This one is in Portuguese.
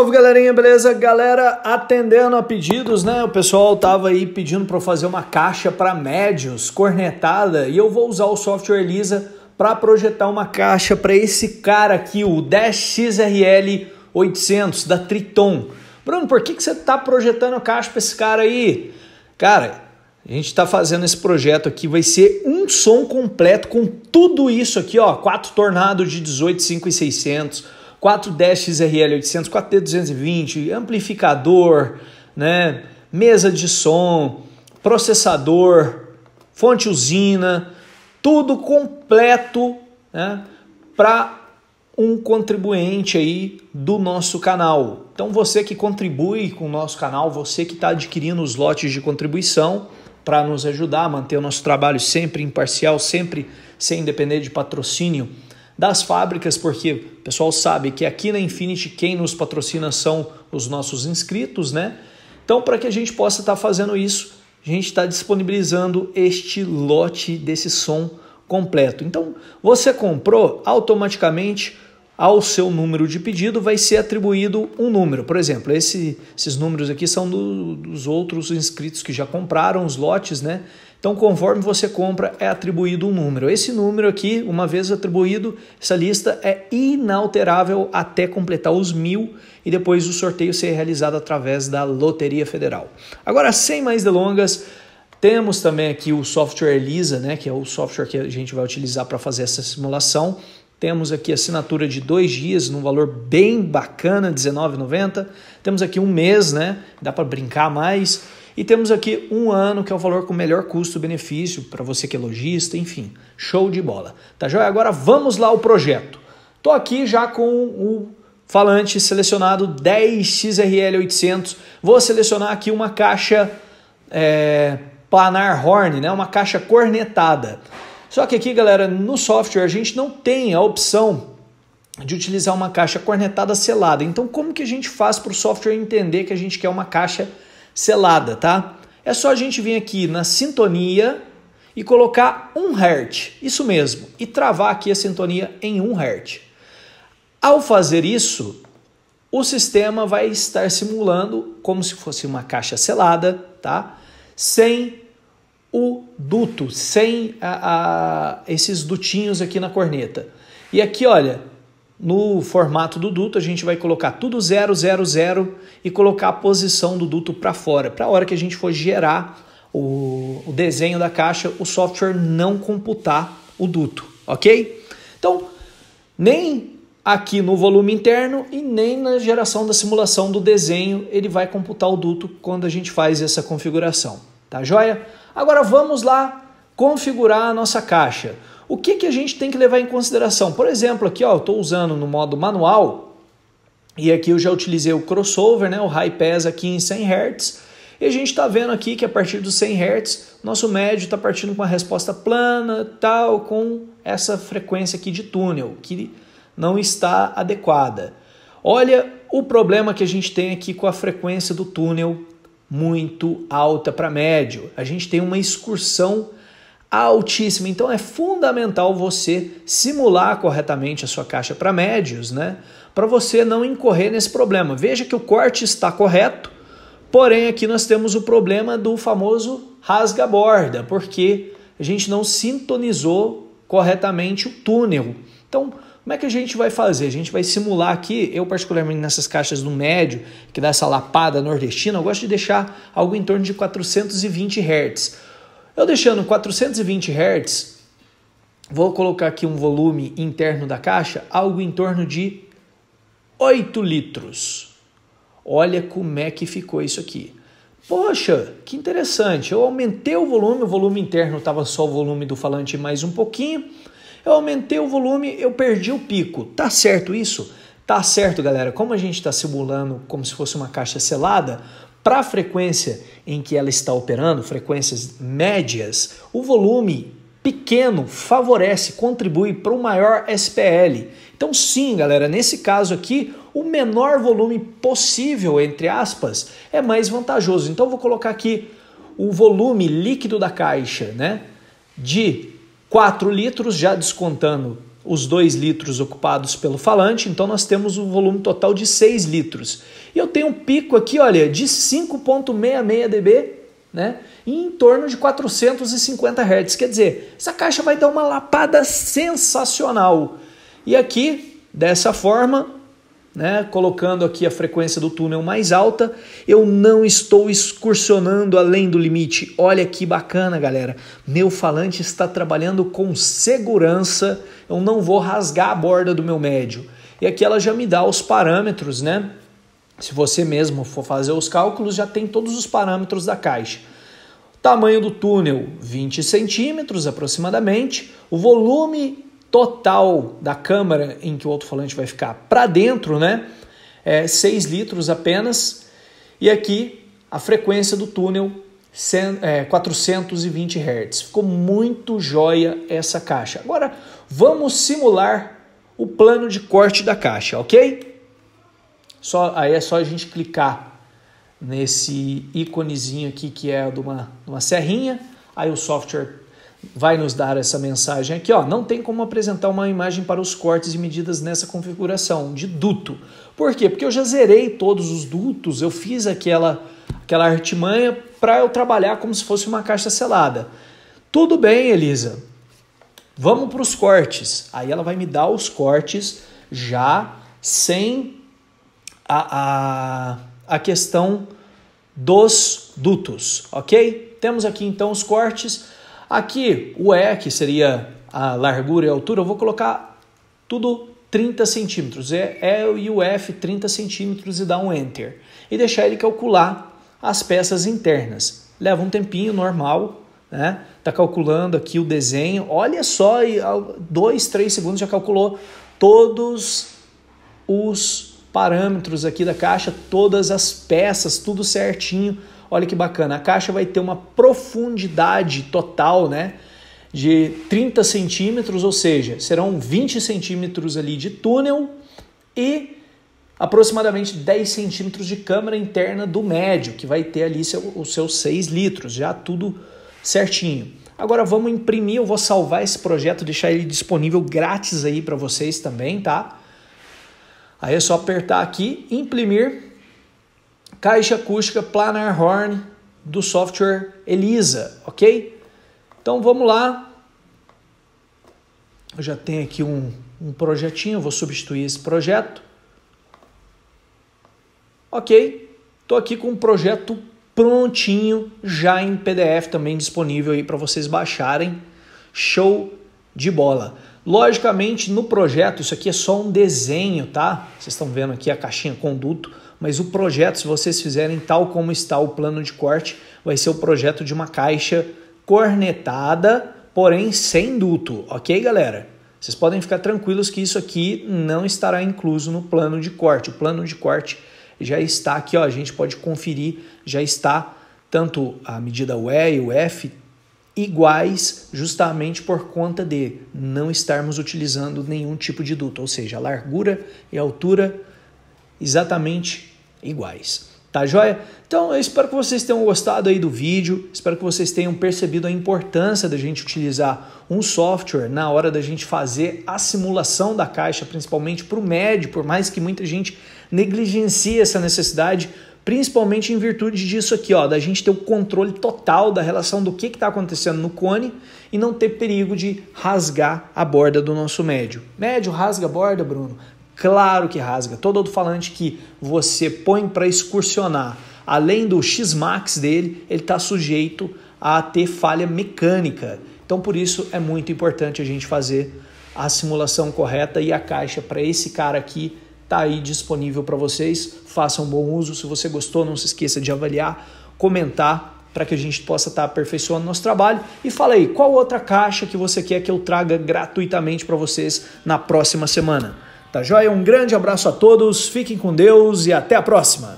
Salve galerinha, beleza? Galera, atendendo a pedidos, né? O pessoal tava aí pedindo para fazer uma caixa para médios, cornetada, e eu vou usar o software Lisa para projetar uma caixa para esse cara aqui, o 10XRL 800 da Triton. Bruno, por que, que você tá projetando a caixa para esse cara aí? Cara, a gente está fazendo esse projeto aqui, vai ser um som completo com tudo isso aqui, ó, quatro tornados de 18, 5 e 600 4 Dash XRL 800, 4D 220, amplificador, né, mesa de som, processador, fonte usina, tudo completo né, para um contribuinte aí do nosso canal. Então você que contribui com o nosso canal, você que está adquirindo os lotes de contribuição para nos ajudar a manter o nosso trabalho sempre imparcial, sempre sem depender de patrocínio das fábricas, porque o pessoal sabe que aqui na Infinity quem nos patrocina são os nossos inscritos, né? Então, para que a gente possa estar tá fazendo isso, a gente está disponibilizando este lote desse som completo. Então, você comprou automaticamente ao seu número de pedido vai ser atribuído um número. Por exemplo, esse, esses números aqui são do, dos outros inscritos que já compraram os lotes, né? Então, conforme você compra, é atribuído um número. Esse número aqui, uma vez atribuído, essa lista é inalterável até completar os mil e depois o sorteio ser realizado através da Loteria Federal. Agora, sem mais delongas, temos também aqui o software Elisa, né, que é o software que a gente vai utilizar para fazer essa simulação. Temos aqui assinatura de dois dias num valor bem bacana, R$19,90. Temos aqui um mês, né? Dá para brincar mais. E temos aqui um ano, que é o valor com melhor custo-benefício, para você que é lojista, enfim, show de bola. Tá joia? Agora vamos lá ao projeto. Tô aqui já com o falante selecionado 10XRL800. Vou selecionar aqui uma caixa é, planar horn, né? uma caixa cornetada. Só que aqui, galera, no software a gente não tem a opção de utilizar uma caixa cornetada selada. Então, como que a gente faz para o software entender que a gente quer uma caixa cornetada? selada, tá? É só a gente vir aqui na sintonia e colocar 1 Hz, isso mesmo, e travar aqui a sintonia em 1 Hz. Ao fazer isso, o sistema vai estar simulando como se fosse uma caixa selada, tá? Sem o duto, sem a, a, esses dutinhos aqui na corneta. E aqui, olha, no formato do duto, a gente vai colocar tudo 0, 0, 0 e colocar a posição do duto para fora. Para a hora que a gente for gerar o, o desenho da caixa, o software não computar o duto, ok? Então, nem aqui no volume interno e nem na geração da simulação do desenho ele vai computar o duto quando a gente faz essa configuração, tá joia? Agora vamos lá configurar a nossa caixa o que, que a gente tem que levar em consideração? Por exemplo, aqui ó, eu estou usando no modo manual, e aqui eu já utilizei o crossover, né, o high pass aqui em 100 Hz, e a gente está vendo aqui que a partir dos 100 Hz, nosso médio está partindo com uma resposta plana, tal, com essa frequência aqui de túnel, que não está adequada. Olha o problema que a gente tem aqui com a frequência do túnel muito alta para médio. A gente tem uma excursão altíssima. Então é fundamental você simular corretamente a sua caixa para médios, né? Para você não incorrer nesse problema. Veja que o corte está correto, porém aqui nós temos o problema do famoso rasga-borda, porque a gente não sintonizou corretamente o túnel. Então, como é que a gente vai fazer? A gente vai simular aqui, eu particularmente nessas caixas do médio, que dá essa lapada nordestina, eu gosto de deixar algo em torno de 420 Hz eu deixando 420 Hz, vou colocar aqui um volume interno da caixa, algo em torno de 8 litros. Olha como é que ficou isso aqui. Poxa, que interessante. Eu aumentei o volume, o volume interno estava só o volume do falante mais um pouquinho. Eu aumentei o volume, eu perdi o pico. Tá certo isso? Tá certo, galera. Como a gente está simulando como se fosse uma caixa selada, para a frequência em que ela está operando, frequências médias, o volume pequeno favorece, contribui para o maior SPL. Então, sim, galera, nesse caso aqui, o menor volume possível, entre aspas, é mais vantajoso. Então, vou colocar aqui o volume líquido da caixa, né? De 4 litros, já descontando os 2 litros ocupados pelo falante, então nós temos um volume total de 6 litros. E eu tenho um pico aqui, olha, de 5.66 dB, né? Em torno de 450 Hz. Quer dizer, essa caixa vai dar uma lapada sensacional. E aqui, dessa forma, né, colocando aqui a frequência do túnel mais alta, eu não estou excursionando além do limite. Olha que bacana, galera. Meu falante está trabalhando com segurança, eu não vou rasgar a borda do meu médio. E aqui ela já me dá os parâmetros, né? Se você mesmo for fazer os cálculos, já tem todos os parâmetros da caixa. Tamanho do túnel, 20 centímetros aproximadamente. O volume total da câmara em que o alto-falante vai ficar para dentro, né? É 6 litros apenas. E aqui a frequência do túnel 420 é, Hz. Ficou muito joia essa caixa. Agora vamos simular o plano de corte da caixa, ok? Só, aí é só a gente clicar nesse íconezinho aqui que é de uma, de uma serrinha, aí o software vai nos dar essa mensagem aqui, ó, não tem como apresentar uma imagem para os cortes e medidas nessa configuração de duto. Por quê? Porque eu já zerei todos os dutos, eu fiz aquela aquela artimanha para eu trabalhar como se fosse uma caixa selada. Tudo bem, Elisa. Vamos para os cortes. Aí ela vai me dar os cortes já sem a, a, a questão dos dutos, ok? Temos aqui então os cortes. Aqui o E, que seria a largura e a altura, eu vou colocar tudo 30 centímetros. E, e o F 30 centímetros e dar um Enter. E deixar ele calcular as peças internas. Leva um tempinho normal, né? Tá calculando aqui o desenho. Olha só, e dois, três segundos já calculou todos os parâmetros aqui da caixa, todas as peças, tudo certinho Olha que bacana, a caixa vai ter uma profundidade total, né? De 30 centímetros, ou seja, serão 20 centímetros ali de túnel e aproximadamente 10 centímetros de câmara interna do médio, que vai ter ali seu, os seus 6 litros, já tudo certinho. Agora vamos imprimir, eu vou salvar esse projeto, deixar ele disponível grátis aí para vocês também, tá? Aí é só apertar aqui, imprimir, caixa acústica planar horn do software Elisa, ok? Então vamos lá. Eu já tenho aqui um, um projetinho, vou substituir esse projeto. Ok, estou aqui com um projeto prontinho, já em PDF também disponível aí para vocês baixarem. Show de bola. Logicamente, no projeto, isso aqui é só um desenho, tá? Vocês estão vendo aqui a caixinha conduto, mas o projeto, se vocês fizerem tal como está o plano de corte, vai ser o projeto de uma caixa cornetada, porém sem duto, ok, galera? Vocês podem ficar tranquilos que isso aqui não estará incluso no plano de corte. O plano de corte já está aqui, ó, a gente pode conferir, já está tanto a medida UE e o F iguais justamente por conta de não estarmos utilizando nenhum tipo de duto, ou seja, a largura e a altura exatamente iguais. Tá joia? Então eu espero que vocês tenham gostado aí do vídeo, espero que vocês tenham percebido a importância da gente utilizar um software na hora da gente fazer a simulação da caixa, principalmente para o médio, por mais que muita gente negligencie essa necessidade, principalmente em virtude disso aqui, ó, da gente ter o controle total da relação do que está acontecendo no cone e não ter perigo de rasgar a borda do nosso médio. Médio rasga a borda, Bruno? Claro que rasga. Todo outro falante que você põe para excursionar, além do X-Max dele, ele está sujeito a ter falha mecânica. Então, por isso, é muito importante a gente fazer a simulação correta e a caixa para esse cara aqui está aí disponível para vocês. Façam um bom uso. Se você gostou, não se esqueça de avaliar, comentar para que a gente possa estar tá aperfeiçoando nosso trabalho. E fala aí, qual outra caixa que você quer que eu traga gratuitamente para vocês na próxima semana? Tá joia? Um grande abraço a todos, fiquem com Deus e até a próxima!